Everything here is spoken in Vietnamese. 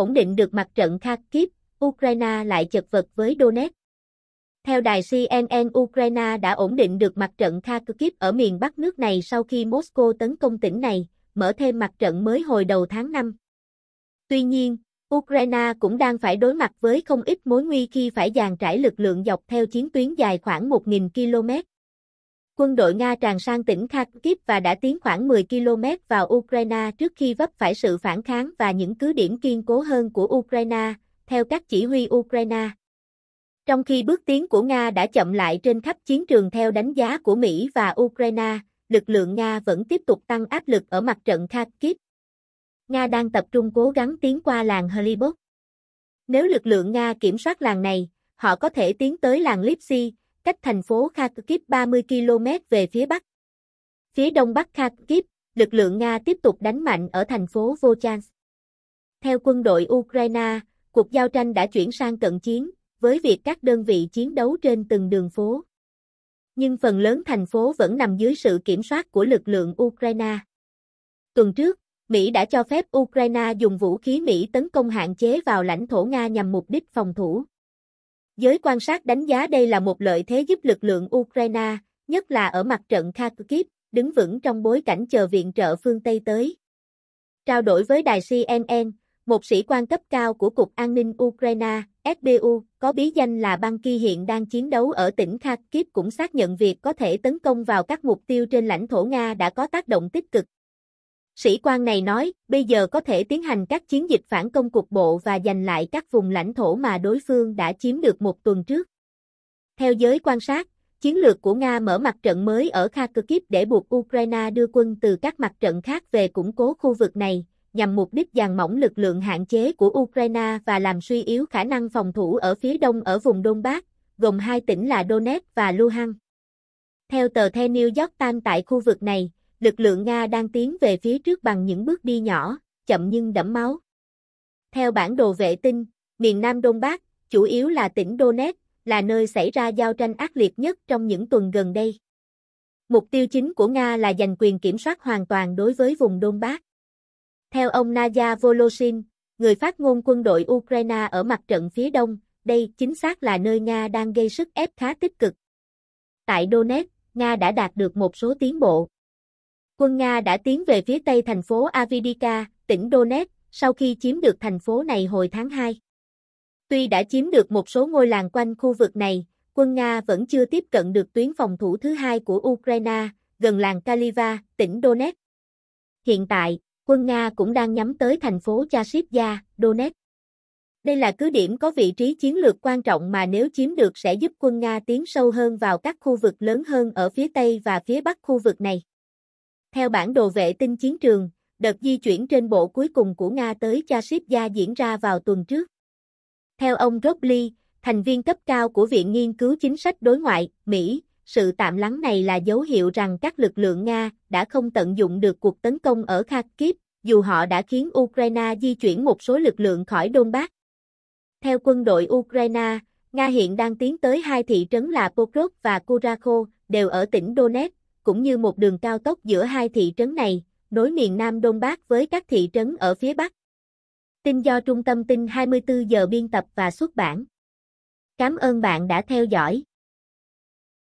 ổn định được mặt trận Kharkiv, Ukraine lại chật vật với Donetsk. Theo đài CNN, Ukraine đã ổn định được mặt trận Kharkiv ở miền Bắc nước này sau khi Moscow tấn công tỉnh này, mở thêm mặt trận mới hồi đầu tháng 5. Tuy nhiên, Ukraine cũng đang phải đối mặt với không ít mối nguy khi phải dàn trải lực lượng dọc theo chiến tuyến dài khoảng 1.000 km quân đội Nga tràn sang tỉnh Kharkiv và đã tiến khoảng 10 km vào Ukraine trước khi vấp phải sự phản kháng và những cứ điểm kiên cố hơn của Ukraine, theo các chỉ huy Ukraine. Trong khi bước tiến của Nga đã chậm lại trên khắp chiến trường theo đánh giá của Mỹ và Ukraine, lực lượng Nga vẫn tiếp tục tăng áp lực ở mặt trận Kharkiv. Nga đang tập trung cố gắng tiến qua làng Hlibok. Nếu lực lượng Nga kiểm soát làng này, họ có thể tiến tới làng Lipsi, cách thành phố Kharkiv 30 km về phía bắc. Phía đông bắc Kharkiv, lực lượng Nga tiếp tục đánh mạnh ở thành phố Volchansk. Theo quân đội Ukraine, cuộc giao tranh đã chuyển sang cận chiến, với việc các đơn vị chiến đấu trên từng đường phố. Nhưng phần lớn thành phố vẫn nằm dưới sự kiểm soát của lực lượng Ukraine. Tuần trước, Mỹ đã cho phép Ukraine dùng vũ khí Mỹ tấn công hạn chế vào lãnh thổ Nga nhằm mục đích phòng thủ. Giới quan sát đánh giá đây là một lợi thế giúp lực lượng Ukraine, nhất là ở mặt trận Kharkiv, đứng vững trong bối cảnh chờ viện trợ phương Tây tới. Trao đổi với đài CNN, một sĩ quan cấp cao của Cục An ninh Ukraine, SBU, có bí danh là Banki hiện đang chiến đấu ở tỉnh Kharkiv cũng xác nhận việc có thể tấn công vào các mục tiêu trên lãnh thổ Nga đã có tác động tích cực Sĩ quan này nói, bây giờ có thể tiến hành các chiến dịch phản công cục bộ và giành lại các vùng lãnh thổ mà đối phương đã chiếm được một tuần trước. Theo giới quan sát, chiến lược của Nga mở mặt trận mới ở Kharkiv để buộc Ukraine đưa quân từ các mặt trận khác về củng cố khu vực này, nhằm mục đích dàn mỏng lực lượng hạn chế của Ukraine và làm suy yếu khả năng phòng thủ ở phía đông ở vùng Donbass, gồm hai tỉnh là Donetsk và Luhansk. Theo tờ The New York Times tại khu vực này, lực lượng Nga đang tiến về phía trước bằng những bước đi nhỏ, chậm nhưng đẫm máu. Theo bản đồ vệ tinh, miền Nam Đông Bắc, chủ yếu là tỉnh Donetsk, là nơi xảy ra giao tranh ác liệt nhất trong những tuần gần đây. Mục tiêu chính của Nga là giành quyền kiểm soát hoàn toàn đối với vùng Đông Bắc. Theo ông Nadia Voloshin, người phát ngôn quân đội Ukraine ở mặt trận phía đông, đây chính xác là nơi Nga đang gây sức ép khá tích cực. Tại Donetsk, Nga đã đạt được một số tiến bộ quân Nga đã tiến về phía tây thành phố Avdivka, tỉnh Donetsk, sau khi chiếm được thành phố này hồi tháng 2. Tuy đã chiếm được một số ngôi làng quanh khu vực này, quân Nga vẫn chưa tiếp cận được tuyến phòng thủ thứ hai của Ukraine, gần làng Kaliva, tỉnh Donetsk. Hiện tại, quân Nga cũng đang nhắm tới thành phố Chasiv-Ya, Donetsk. Đây là cứ điểm có vị trí chiến lược quan trọng mà nếu chiếm được sẽ giúp quân Nga tiến sâu hơn vào các khu vực lớn hơn ở phía Tây và phía Bắc khu vực này. Theo bản đồ vệ tinh chiến trường, đợt di chuyển trên bộ cuối cùng của Nga tới Chashivya diễn ra vào tuần trước. Theo ông Robley, thành viên cấp cao của Viện Nghiên cứu Chính sách Đối ngoại, Mỹ, sự tạm lắng này là dấu hiệu rằng các lực lượng Nga đã không tận dụng được cuộc tấn công ở Kharkiv, dù họ đã khiến Ukraine di chuyển một số lực lượng khỏi Donbass. Theo quân đội Ukraine, Nga hiện đang tiến tới hai thị trấn là Pokrov và Kurakho, đều ở tỉnh Donetsk, cũng như một đường cao tốc giữa hai thị trấn này, nối miền Nam Đông Bắc với các thị trấn ở phía Bắc. Tin do Trung tâm tin 24 giờ biên tập và xuất bản. Cảm ơn bạn đã theo dõi.